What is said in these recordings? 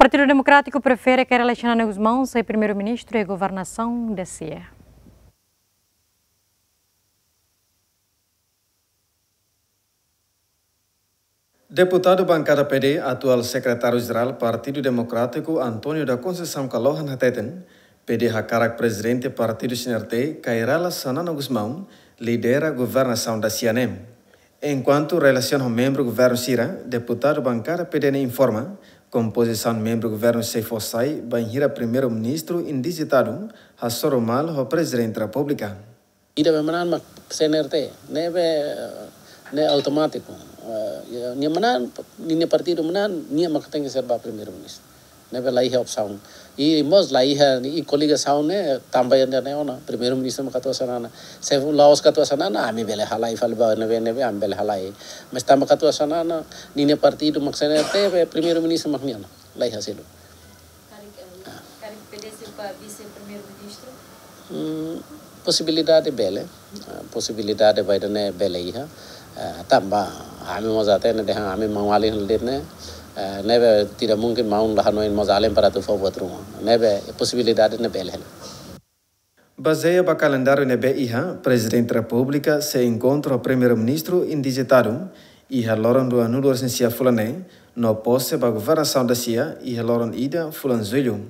O Partido Democrático prefere que Alexandre Guzmão seja primeiro-ministro e governação da Cie. Deputado bancada PD, atual secretário-geral Partido Democrático Antônio da Conceição Calohan Hateten, PD Hakarak presidente Partido Sinerte, Cairala Sanana Guzmão, lidera a governação da Cianem. Enquanto relaciona ao membro do governo Cira, deputado bancada PDN informa Composição membro do governo Seifo Sai, banhira primeiro-ministro indigitado, Hassoro Mal, o presidente da República. Ida bemanan mak CNRT, nebe ne automático. Eh, nia manan, nia partido manan, nia mak tem que ser primeiro-ministro. never lie help sound i mos lai ha i koliga sound ne eh, tamba yanda ne ona primeiro ministro ma katwa sana se vu laos katwa sana na ami bele halai fal ba ne ne ami bele halai mas tamba katwa sana na ni ne partido ma sana te be primeiro ministro ma khmi ona lai ha selo possibilidade bele possibilidade vai dane bele ha tamba ami mo jate ne de ha ah, eh, ah, eh, ami mawali ne ne Eh, nebe tira mungkin maun lahanoin mazalim para tu fawat rumah nebe possibilidade nebe Baseia calendário nebe iha, presidente da República se encontra o primeiro-ministro indigitado e reloram do ano do fulané no posse para governação da CIA e reloram ida fulan zulhum.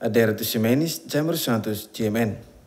Adere de Ximenes, Jamer Santos, TMN.